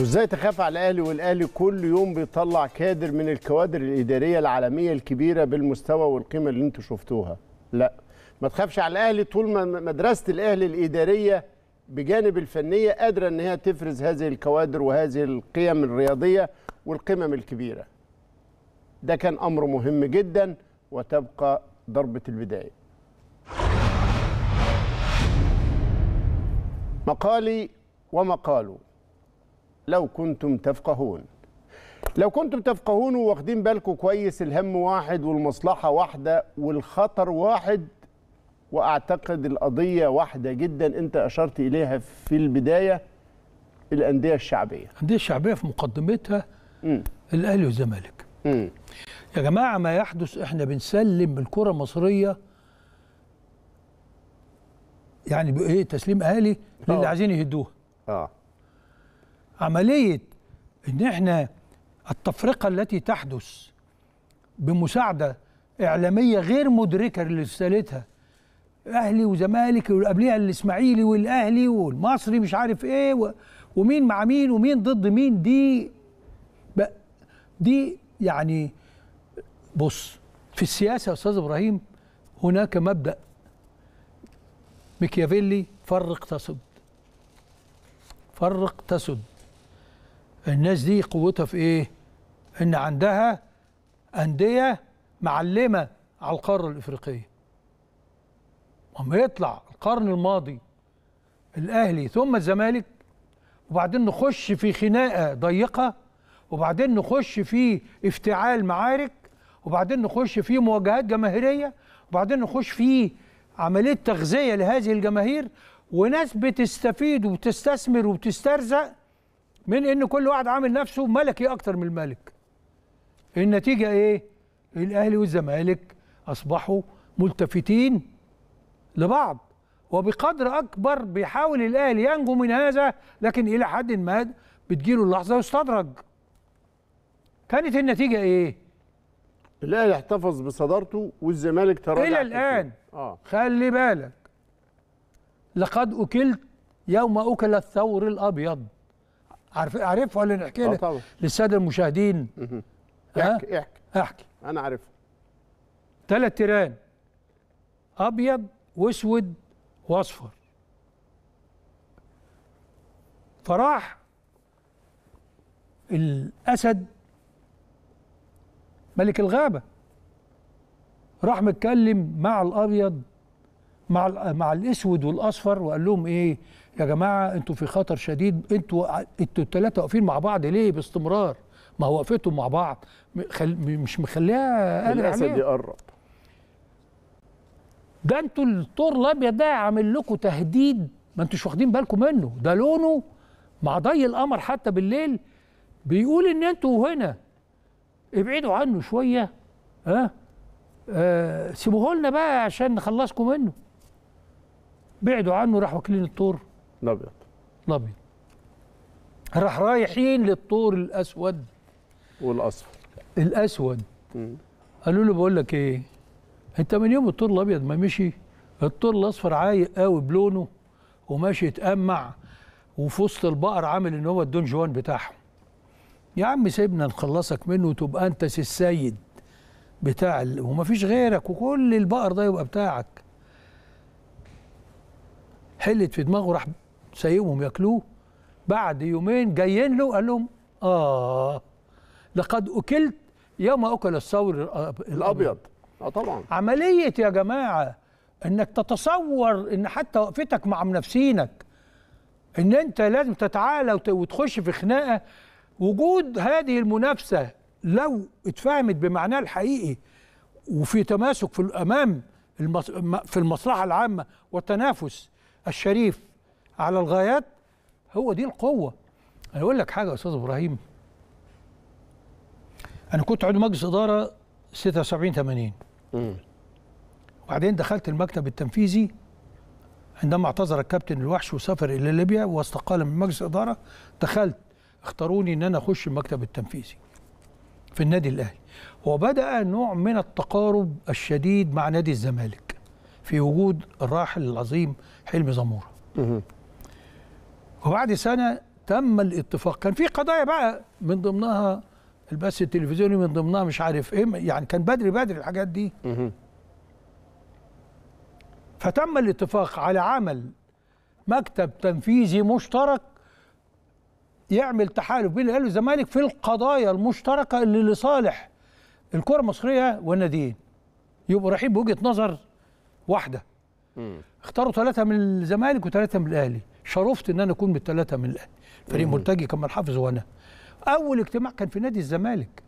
وازاي تخاف على الاهلي والاهلي كل يوم بيطلع كادر من الكوادر الاداريه العالميه الكبيره بالمستوى والقيمه اللي انتم شفتوها لا ما تخافش على الاهلي طول ما مدرسه الاهلي الاداريه بجانب الفنيه قادره ان هي تفرز هذه الكوادر وهذه القيم الرياضيه والقمم الكبيره ده كان امر مهم جدا وتبقى ضربه البدايه مقالي ومقاله لو كنتم تفقهون لو كنتم تفقهون واخدين بالكم كويس الهم واحد والمصلحة واحدة والخطر واحد وأعتقد القضية واحدة جدا أنت أشرت إليها في البداية الأندية الشعبية الأندية الشعبية في مقدمتها الأهلي والزمالك يا جماعة ما يحدث إحنا بنسلم بالكرة المصرية يعني إيه تسليم أهالي آه. للي عايزين يهدوها آه عمليه ان احنا التفرقه التي تحدث بمساعده اعلاميه غير مدركه لرسالتها اهلي وزمالك وقبليها الاسماعيلي والاهلي والمصري مش عارف ايه و... ومين مع مين ومين ضد مين دي بقى دي يعني بص في السياسه يا استاذ ابراهيم هناك مبدا ميكيافيلي فرق تسد فرق تسد الناس دي قوتها في ايه ان عندها انديه معلمه على القاره الافريقيه اما يطلع القرن الماضي الاهلي ثم الزمالك وبعدين نخش في خناقه ضيقه وبعدين نخش في افتعال معارك وبعدين نخش في مواجهات جماهيريه وبعدين نخش في عمليه تغذيه لهذه الجماهير وناس بتستفيد وبتستثمر وبتسترزق من ان كل واحد عامل نفسه ملكي اكتر من الملك النتيجه ايه الاهلي والزمالك اصبحوا ملتفتين لبعض وبقدر اكبر بيحاول الاهلي ينجو من هذا لكن الى حد ما بتجيله اللحظه واستدرج كانت النتيجه ايه الاهلي احتفظ بصدارته والزمالك تراجع الى الان آه. خلي بالك لقد اكلت يوم اكل الثور الابيض عارف عارفها ولا نحكي آه، للساده المشاهدين احكي احكي احكي انا عارفها ثلاث تيران ابيض واسود واصفر فراح الاسد ملك الغابه راح متكلم مع الابيض مع مع الاسود والاصفر وقال لهم ايه يا جماعه انتوا في خطر شديد انتوا انتوا الثلاثه واقفين مع بعض ليه باستمرار ما هو وقفتهم مع بعض خل... مش مخليها قادر الاسد يقرب ده انتوا الطور الابيض ده عامل لكم تهديد ما انتوش واخدين بالكم منه ده لونه مع ضي القمر حتى بالليل بيقول ان انتوا هنا ابعدوا عنه شويه ها آه سيبوه لنا بقى عشان نخلصكم منه بعدوا عنه راحوا واكلين الطور الابيض الابيض راح رايحين للطور الاسود والاصفر الاسود قالوا له بقول لك ايه انت من يوم الطور الابيض ما مشي الطور الاصفر عايق قوي بلونه وماشي يتقمع وفي وسط البقر عامل ان هو الدون جوان بتاعهم يا عم سيبنا نخلصك منه وتبقى انت السيد بتاع ال... ومفيش غيرك وكل البقر ده يبقى بتاعك حلت في دماغه راح سايبهم ياكلوه بعد يومين جايين له قال لهم اه لقد اكلت يوم اكل الثور الابيض اه طبعا عمليه يا جماعه انك تتصور ان حتى وقفتك مع منافسينك ان انت لازم تتعالى وتخش في خناقه وجود هذه المنافسه لو اتفهمت بمعناها الحقيقي وفي تماسك في الامام في المصلحه العامه والتنافس الشريف على الغايات هو دي القوه انا اقول لك حاجه يا استاذ ابراهيم انا كنت عضو مجلس اداره 76 80 امم وبعدين دخلت المكتب التنفيذي عندما اعتذر الكابتن الوحش وسافر الى ليبيا واستقال من مجلس الاداره دخلت اختاروني ان انا اخش المكتب التنفيذي في النادي الاهلي وبدا نوع من التقارب الشديد مع نادي الزمالك في وجود الراحل العظيم حلمي زموره وبعد سنة تم الاتفاق كان في قضايا بقى من ضمنها البث التلفزيوني من ضمنها مش عارف ايه يعني كان بدري بدري الحاجات دي فتم الاتفاق على عمل مكتب تنفيذي مشترك يعمل تحالف بين الاهلي والزمالك في القضايا المشتركه اللي لصالح الكره المصريه والناديين يبقوا رايحين بوجهه نظر واحده اختاروا ثلاثه من الزمالك وثلاثه من الاهلي شرفت ان انا اكون بالثلاثه من الاهلي فريق مرتجي كمال حافظ وانا اول اجتماع كان في نادي الزمالك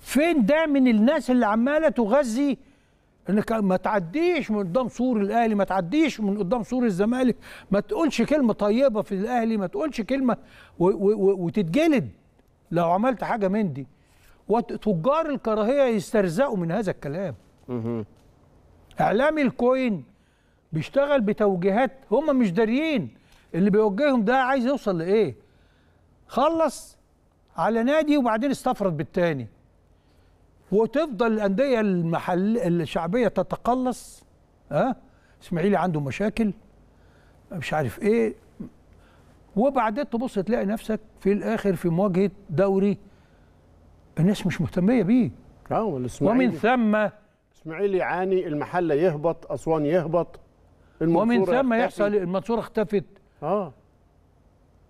فين ده من الناس اللي عماله تغذي انك ما تعديش من قدام سور الاهلي ما تعديش من قدام سور الزمالك ما تقولش كلمه طيبه في الاهلي ما تقولش كلمه و و و وتتجلد لو عملت حاجه من دي وتجار الكراهيه يسترزقوا من هذا الكلام اعلامي الكوين بيشتغل بتوجيهات هم مش داريين اللي بيوجههم ده عايز يوصل لايه خلص على نادي وبعدين استفرد بالتاني وتفضل الانديه المحل الشعبيه تتقلص ها أه؟ اسماعيلي عنده مشاكل مش عارف ايه وبعدين تبص تلاقي نفسك في الاخر في مواجهه دوري الناس مش مهتميه بيه اه، ومن ثم اسماعيلي يعاني المحله يهبط اسوان يهبط ومن ثم يحصل المنصوره اختفت اه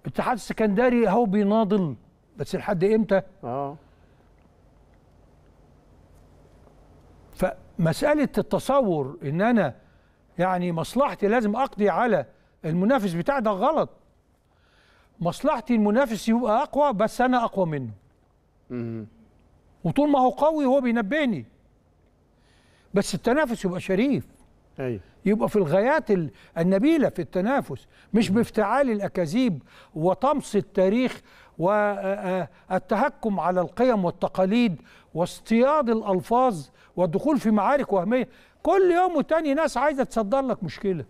الاتحاد السكندري هو بيناضل بس لحد امتى؟ اه فمساله التصور ان انا يعني مصلحتي لازم اقضي على المنافس بتاعي ده غلط مصلحتي المنافس يبقى اقوى بس انا اقوى منه وطول ما هو قوي هو بينبهني بس التنافس يبقى شريف أي. يبقى في الغايات النبيله في التنافس مش بافتعال الاكاذيب وطمس التاريخ والتهكم على القيم والتقاليد واصطياد الالفاظ والدخول في معارك وهميه كل يوم وتاني ناس عايزه تصدر لك مشكله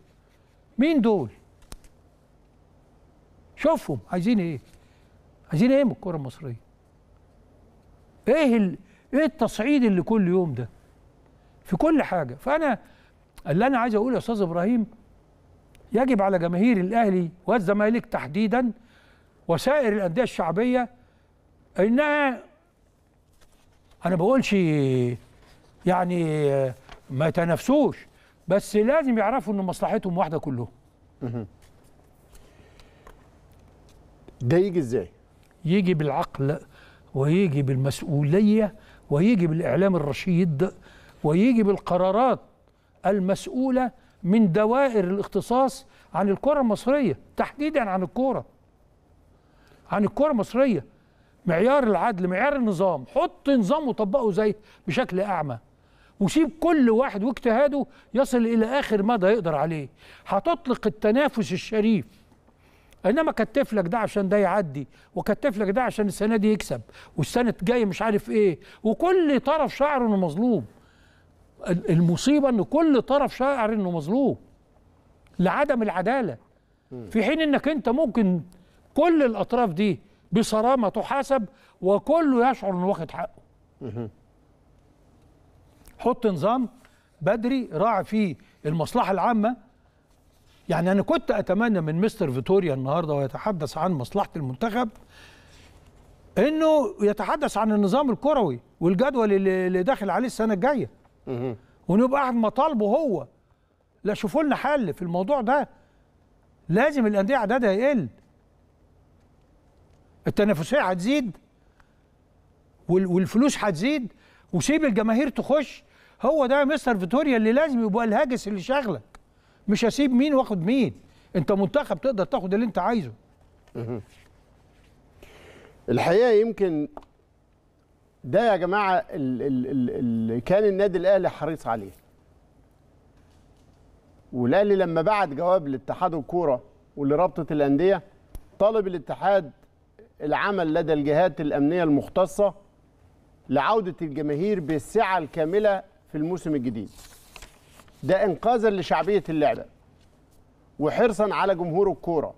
مين دول شوفهم عايزين ايه عايزين ايه من الكره المصريه ايه ايه التصعيد اللي كل يوم ده في كل حاجه فانا اللي انا عايز اقوله يا استاذ ابراهيم يجب على جماهير الاهلي والزمالك تحديدا وسائر الانديه الشعبيه انها انا بقولش يعني ما يتنافسوش بس لازم يعرفوا ان مصلحتهم واحده كلهم ده يجي ازاي يجي بالعقل ويجي بالمسؤوليه ويجي بالاعلام الرشيد ويجي بالقرارات المسؤولة من دوائر الاختصاص عن الكرة المصرية تحديدا عن الكرة عن الكرة المصرية معيار العدل معيار النظام حط نظام وطبقه زي بشكل أعمى وسيب كل واحد واجتهاده يصل إلى آخر مدى يقدر عليه هتطلق التنافس الشريف انما كتف لك ده عشان ده يعدي وكتف لك ده عشان السنه دي يكسب والسنه الجايه مش عارف ايه وكل طرف شعره انه مظلوم المصيبه ان كل طرف شاعر انه مظلوم لعدم العداله في حين انك انت ممكن كل الاطراف دي بصرامه تحاسب وكله يشعر انه واخد حقه حط نظام بدري راعي فيه المصلحه العامه يعني انا كنت اتمنى من مستر فيتوريا النهارده ويتحدث عن مصلحه المنتخب انه يتحدث عن النظام الكروي والجدول اللي داخل عليه السنه الجايه ونبقى قاعد مطالبه هو لا شوفوا لنا حل في الموضوع ده لازم الانديه عددها يقل التنافسيه هتزيد والفلوس هتزيد وسيب الجماهير تخش هو ده مستر فيتوريا اللي لازم يبقى الهاجس اللي شاغلك مش هسيب مين واخد مين انت منتخب تقدر تاخد اللي انت عايزه الحقيقه يمكن ده يا جماعه اللي كان النادي الاهلي حريص عليه والاهلي لما بعت جواب لاتحاد الكوره ولرابطه الانديه طالب الاتحاد العمل لدى الجهات الامنيه المختصه لعوده الجماهير بالسعه الكامله في الموسم الجديد ده انقاذا لشعبيه اللعبه وحرصا على جمهور الكوره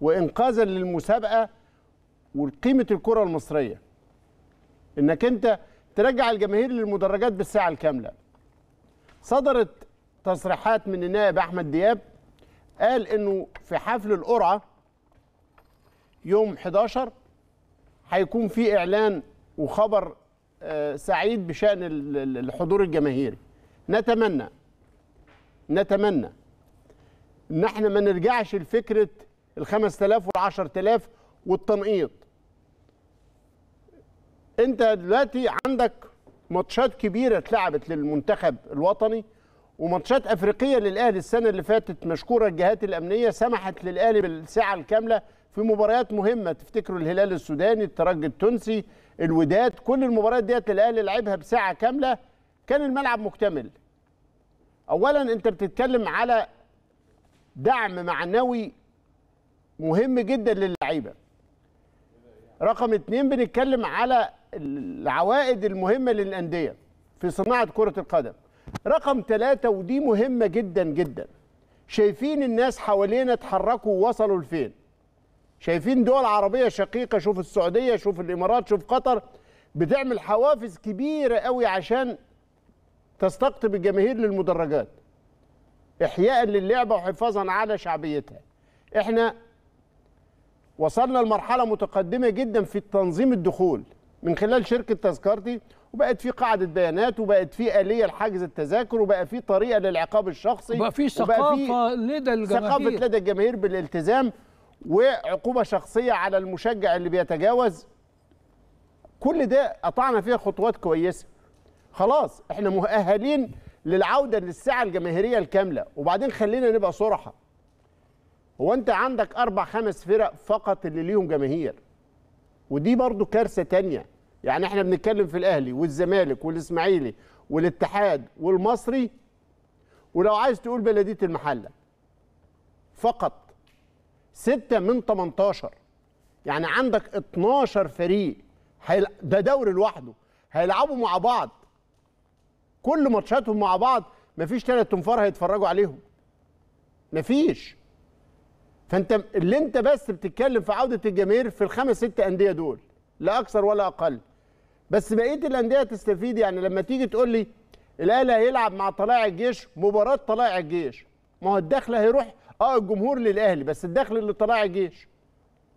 وانقاذا للمسابقه وقيمه الكره المصريه انك انت ترجع الجماهير للمدرجات بالساعه الكامله صدرت تصريحات من النائب احمد دياب قال انه في حفل القرعه يوم 11 هيكون في اعلان وخبر آه، سعيد بشان الحضور الجماهيري نتمنى نتمنى ان احنا ما نرجعش لفكره ال 5000 وال 10000 والتنقيط انت دلوقتي عندك ماتشات كبيره اتلعبت للمنتخب الوطني وماتشات افريقيه للاهلي السنه اللي فاتت مشكوره الجهات الامنيه سمحت للاهلي بالساعه الكامله في مباريات مهمه تفتكروا الهلال السوداني الترجي التونسي الوداد كل المباريات ديت الاهلي لعبها بساعه كامله كان الملعب مكتمل اولا انت بتتكلم على دعم معنوي مهم جدا للعيبه رقم اتنين بنتكلم على العوائد المهمه للانديه في صناعه كره القدم رقم ثلاثة ودي مهمة جدا جدا شايفين الناس حوالينا اتحركوا ووصلوا لفين شايفين دول عربية شقيقة شوف السعودية شوف الإمارات شوف قطر بتعمل حوافز كبيرة قوي عشان تستقطب الجماهير للمدرجات إحياء للعبة وحفاظا على شعبيتها احنا وصلنا لمرحلة متقدمة جدا في تنظيم الدخول من خلال شركه تذكرتي وبقت في قاعده بيانات وبقت في اليه لحجز التذاكر وبقى في طريقه للعقاب الشخصي وبقى في ثقافه لدى الجماهير ثقافه لدى الجماهير بالالتزام وعقوبه شخصيه على المشجع اللي بيتجاوز كل ده قطعنا فيها خطوات كويسه خلاص احنا مؤهلين للعوده للسعه الجماهيريه الكامله وبعدين خلينا نبقى صراحه هو انت عندك اربع خمس فرق فقط اللي ليهم جماهير ودي برضو كارثه تانيه يعني احنا بنتكلم في الاهلي والزمالك والاسماعيلي والاتحاد والمصري ولو عايز تقول بلديه المحله فقط ستة من 18 يعني عندك 12 فريق هيل... ده دوري لوحده هيلعبوا مع بعض كل ماتشاتهم مع بعض مفيش ثلاث تنفار هيتفرجوا عليهم مفيش فانت اللي انت بس بتتكلم في عوده الجماهير في الخمس ست انديه دول لا اكثر ولا اقل بس بقيه الانديه تستفيد يعني لما تيجي تقول لي الاهلي هيلعب مع طلائع الجيش مباراه طلائع الجيش ما هو الدخل هيروح اه الجمهور للاهلي بس الدخل لطلائع الجيش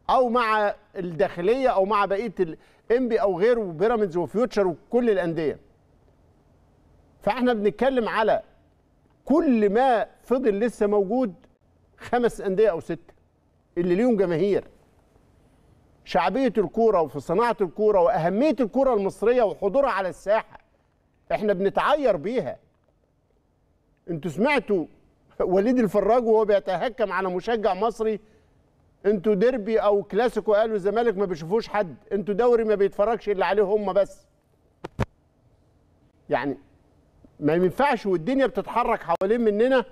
او مع الداخليه او مع بقيه الانبي او غيره وبيراميدز وفيوتشر وكل الانديه فاحنا بنتكلم على كل ما فضل لسه موجود خمس انديه او سته اللي ليهم جماهير شعبيه الكوره وفي صناعه الكوره واهميه الكوره المصريه وحضورها على الساحه احنا بنتعير بيها انتوا سمعتوا وليد الفراج وهو بيتهكم على مشجع مصري انتوا ديربي او كلاسيكو قالوا الزمالك ما بيشوفوش حد انتوا دوري ما بيتفرجش الا عليه هم بس يعني ما ينفعش والدنيا بتتحرك حوالين مننا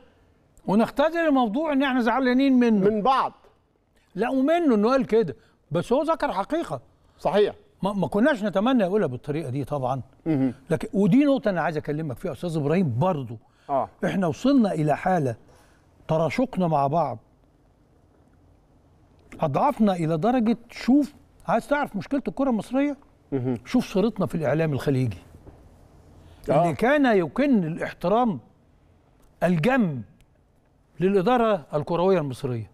ونختزل الموضوع ان احنا زعلانين منه من بعض لا ومنه انه قال كده بس هو ذكر حقيقه صحيح ما, ما كناش نتمنى يقولها بالطريقه دي طبعا مه. لكن ودي نقطه انا عايز اكلمك فيها استاذ ابراهيم برضو آه. احنا وصلنا الى حاله تراشقنا مع بعض اضعفنا الى درجه شوف عايز تعرف مشكله الكره المصريه مه. شوف صورتنا في الاعلام الخليجي آه. اللي كان يكن الاحترام الجم للاداره الكرويه المصريه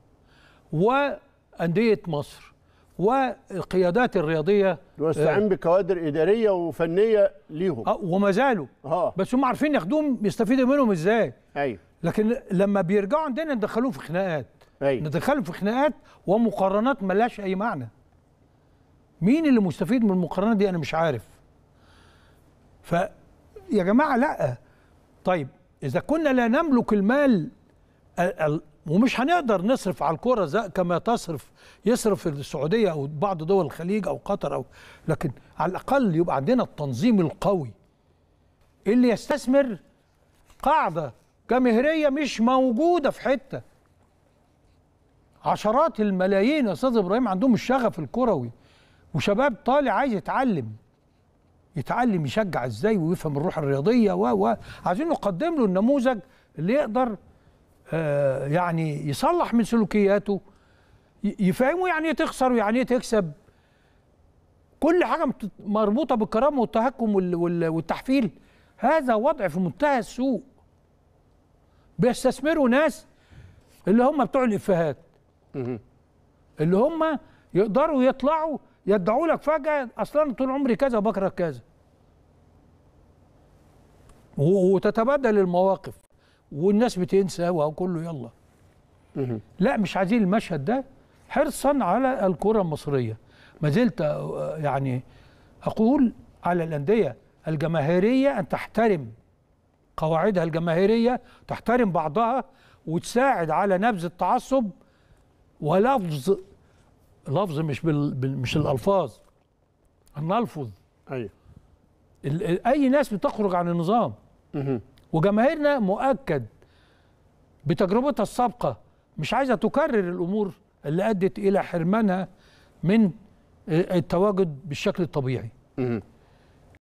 وانديه مصر والقيادات الرياضيه واستعين آه، بكوادر اداريه وفنيه ليهم آه، وما زالوا آه. بس هم عارفين ياخدوهم يستفيدوا منهم ازاي ايوه لكن لما بيرجعوا عندنا ندخلوهم في خناقات ايوه ندخلهم في خناقات ومقارنات ملهاش اي معنى مين اللي مستفيد من المقارنه دي انا مش عارف ف يا جماعه لا طيب اذا كنا لا نملك المال ومش هنقدر نصرف على الكوره زي كما تصرف يصرف السعوديه او بعض دول الخليج او قطر او لكن على الاقل يبقى عندنا التنظيم القوي اللي يستثمر قاعده جماهيريه مش موجوده في حته عشرات الملايين يا استاذ ابراهيم عندهم الشغف الكروي وشباب طالع عايز يتعلم يتعلم يشجع ازاي ويفهم الروح الرياضيه و و عايزين نقدم له النموذج اللي يقدر آه، يعني يصلح من سلوكياته يفهموا يعني ايه تخسر ويعني ايه تكسب كل حاجه مربوطه بالكرامه والتهكم والتحفيل هذا وضع في منتهى السوء بيستثمروا ناس اللي هم بتوع الافيهات اللي هم يقدروا يطلعوا يدعوا لك فجاه اصلا طول عمري كذا وبكره كذا وتتبادل المواقف والناس بتنسى وكله يلا لا مش عايزين المشهد ده حرصا على الكرة المصرية ما زلت آه، يعني أقول على الأندية الجماهيرية أن تحترم قواعدها الجماهيرية تحترم بعضها وتساعد على نبذ التعصب ولفظ لفظ مش بال مش الألفاظ نلفظ أيوه أي ناس بتخرج عن النظام وجماهيرنا مؤكد بتجربتها السابقه مش عايزه تكرر الامور اللي ادت الى حرمانها من آه، التواجد بالشكل الطبيعي